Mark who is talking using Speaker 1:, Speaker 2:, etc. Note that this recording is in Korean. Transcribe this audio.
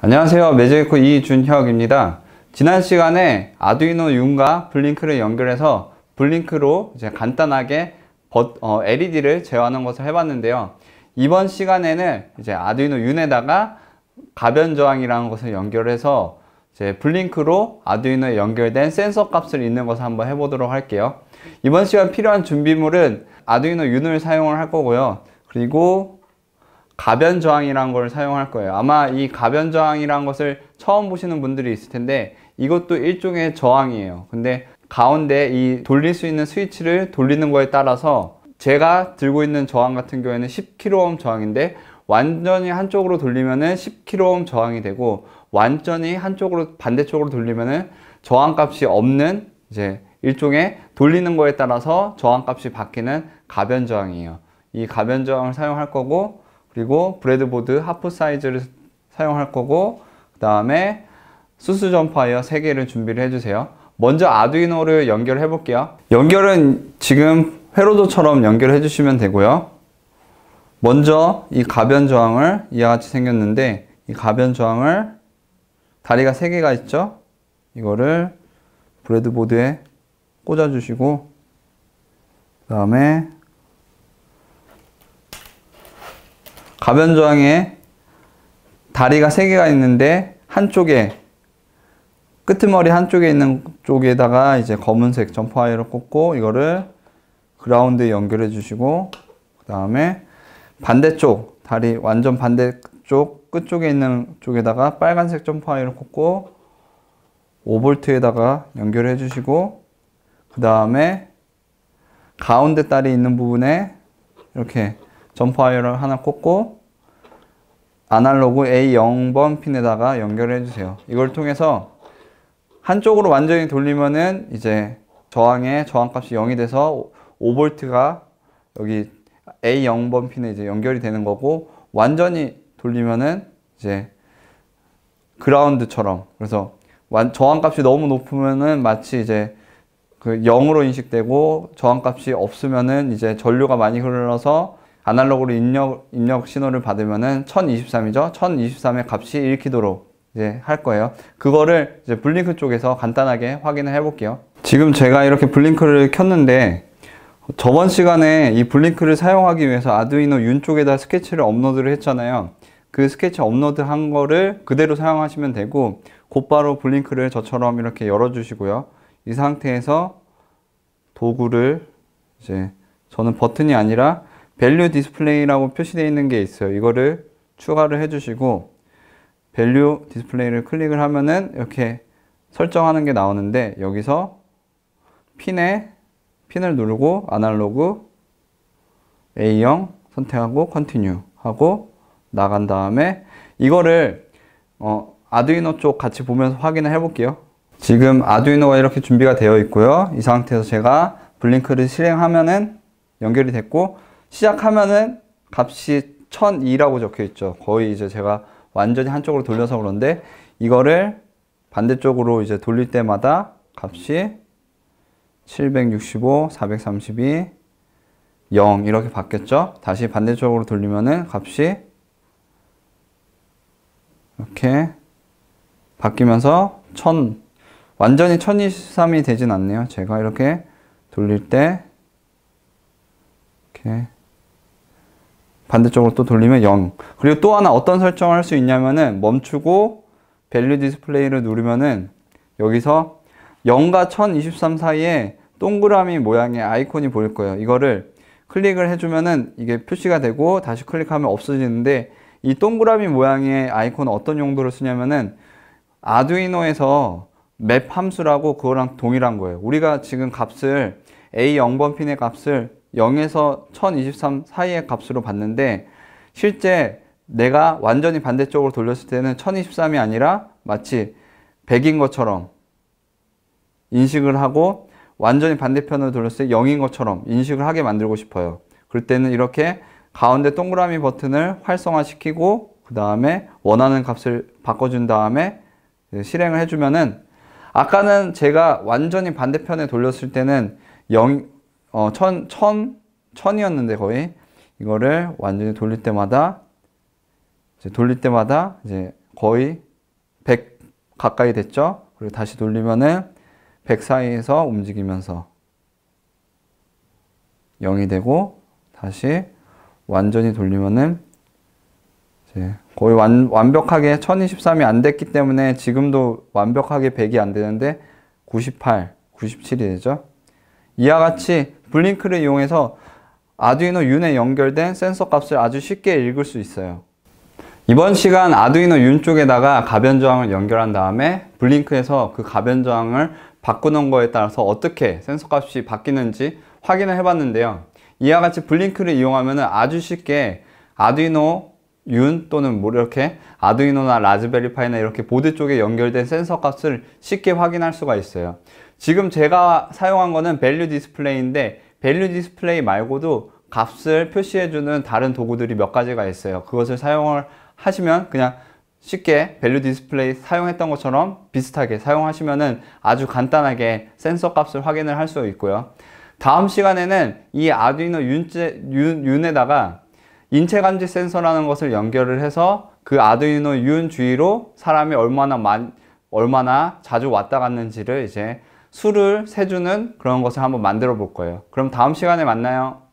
Speaker 1: 안녕하세요 매직에코 이준혁입니다 지난 시간에 아두이노 융과 블링크를 연결해서 블링크로 이제 간단하게 어, LED를 제어하는 것을 해봤는데요 이번 시간에는 이제 아두이노 윤에다가 가변 저항이라는 것을 연결해서 이제 블링크로 아두이노에 연결된 센서 값을 있는 것을 한번 해보도록 할게요 이번 시간 필요한 준비물은 아두이노 윤을 사용을 할 거고요 그리고 가변 저항이라는 걸 사용할 거예요. 아마 이 가변 저항이라는 것을 처음 보시는 분들이 있을 텐데 이것도 일종의 저항이에요. 근데 가운데 이 돌릴 수 있는 스위치를 돌리는 거에 따라서 제가 들고 있는 저항 같은 경우에는 10kΩ 저항인데 완전히 한쪽으로 돌리면은 10kΩ 저항이 되고 완전히 한쪽으로 반대쪽으로 돌리면은 저항값이 없는 이제 일종의 돌리는 거에 따라서 저항값이 바뀌는 가변 저항이에요. 이 가변 저항을 사용할 거고 그리고 브레드보드 하프 사이즈를 사용할 거고 그 다음에 수수 점파이어 3개를 준비를 해주세요 먼저 아두이노를 연결해 볼게요 연결은 지금 회로도처럼 연결해 주시면 되고요 먼저 이 가변 저항을 이와 같이 생겼는데 이 가변 저항을 다리가 3개가 있죠 이거를 브레드보드에 꽂아 주시고 그 다음에 가변저항에 다리가 세 개가 있는데 한쪽에 끄트머리 한쪽에 있는 쪽에다가 이제 검은색 점퍼하이를 꽂고 이거를 그라운드에 연결해 주시고 그 다음에 반대쪽 다리 완전 반대쪽 끝쪽에 있는 쪽에다가 빨간색 점퍼하이를 꽂고 5볼트에다가 연결해 주시고 그 다음에 가운데 다리 있는 부분에 이렇게 점퍼하이를 하나 꽂고 아날로그 A0번 핀에다가 연결해 주세요. 이걸 통해서 한쪽으로 완전히 돌리면은 이제 저항의 저항값이 0이 돼서 5V가 여기 A0번 핀에 이제 연결이 되는 거고 완전히 돌리면은 이제 그라운드처럼 그래서 저항값이 너무 높으면은 마치 이제 그 0으로 인식되고 저항값이 없으면은 이제 전류가 많이 흘러서 아날로그로 입력, 입력 신호를 받으면은 1023이죠. 1023의 값이 읽히도록 이제 할 거예요. 그거를 이제 블링크 쪽에서 간단하게 확인을 해 볼게요. 지금 제가 이렇게 블링크를 켰는데 저번 시간에 이 블링크를 사용하기 위해서 아두이노 윤 쪽에다 스케치를 업로드를 했잖아요. 그 스케치 업로드 한 거를 그대로 사용하시면 되고 곧바로 블링크를 저처럼 이렇게 열어주시고요. 이 상태에서 도구를 이제 저는 버튼이 아니라 밸류 디스플레이라고 표시되어 있는 게 있어요. 이거를 추가를 해주시고 밸류 디스플레이를 클릭을 하면은 이렇게 설정하는 게 나오는데 여기서 핀에 핀을 누르고 아날로그 a 0 선택하고 Continue 하고 나간 다음에 이거를 어, 아두이노 쪽 같이 보면서 확인을 해 볼게요 지금 아두이노가 이렇게 준비가 되어 있고요 이 상태에서 제가 블링크를 실행하면은 연결이 됐고 시작하면은 값이 1002라고 적혀 있죠. 거의 이제 제가 완전히 한쪽으로 돌려서 그런데 이거를 반대쪽으로 이제 돌릴 때마다 값이 765, 432, 0 이렇게 바뀌었죠. 다시 반대쪽으로 돌리면은 값이 이렇게 바뀌면서 1000 완전히 1023이 되진 않네요. 제가 이렇게 돌릴 때 이렇게 반대쪽으로 또 돌리면 0 그리고 또 하나 어떤 설정을 할 수 있냐면은 멈추고 밸류 디스플레이를 누르면은 여기서 0과 1023 사이에 동그라미 모양의 아이콘이 보일 거예요 이거를 클릭을 해주면은 이게 표시가 되고 다시 클릭하면 없어지는데 이 동그라미 모양의 아이콘은 어떤 용도로 쓰냐면은 아두이노에서 맵 함수라고 그거랑 동일한 거예요 우리가 지금 값을 A0번 핀의 값을 0에서 1023 사이의 값으로 봤는데 실제 내가 완전히 반대쪽으로 돌렸을 때는 1023이 아니라 마치 100인 것처럼 인식을 하고 완전히 반대편으로 돌렸을 때 0인 것처럼 인식을 하게 만들고 싶어요. 그럴 때는 이렇게 가운데 동그라미 버튼을 활성화시키고 그 다음에 원하는 값을 바꿔준 다음에 실행을 해주면은 아까는 제가 완전히 반대편에 돌렸을 때는 0, 어, 천, 천, 천이었는데 거의 이거를 완전히 돌릴 때마다 이제 돌릴 때마다 이제 거의 100 가까이 됐죠. 그리고 다시 돌리면은 100 사이에서 움직이면서 0이 되고 다시 완전히 돌리면은 이제 거의 완, 완벽하게 1023이 안 됐기 때문에 지금도 완벽하게 100이 안 되는데 98, 97이 되죠. 이와 같이 블링크를 이용해서 아두이노 윤에 연결된 센서 값을 아주 쉽게 읽을 수 있어요. 이번 시간 아두이노 윤 쪽에다가 가변 저항을 연결한 다음에 블링크에서 그 가변 저항을 바꾸는 거에 따라서 어떻게 센서 값이 바뀌는지 확인을 해봤는데요. 이와 같이 블링크를 이용하면 아주 쉽게 아두이노 윤 또는 뭐 이렇게 아두이노나 라즈베리파이나 이렇게 보드 쪽에 연결된 센서 값을 쉽게 확인할 수가 있어요. 지금 제가 사용한 거는 밸류 디스플레이인데 밸류 디스플레이 말고도 값을 표시해주는 다른 도구들이 몇 가지가 있어요. 그것을 사용을 하시면 그냥 쉽게 밸류 디스플레이 사용했던 것처럼 비슷하게 사용하시면 아주 간단하게 센서 값을 확인을 할 수 있고요. 다음 시간에는 이 아두이노 윤제, 윤, 윤에다가 인체 감지 센서라는 것을 연결을 해서 그 아두이노 윤 주위로 사람이 얼마나 많, 얼마나 자주 왔다 갔는지를 이제 수를 세주는 그런 것을 한번 만들어 볼 거예요. 그럼 다음 시간에 만나요.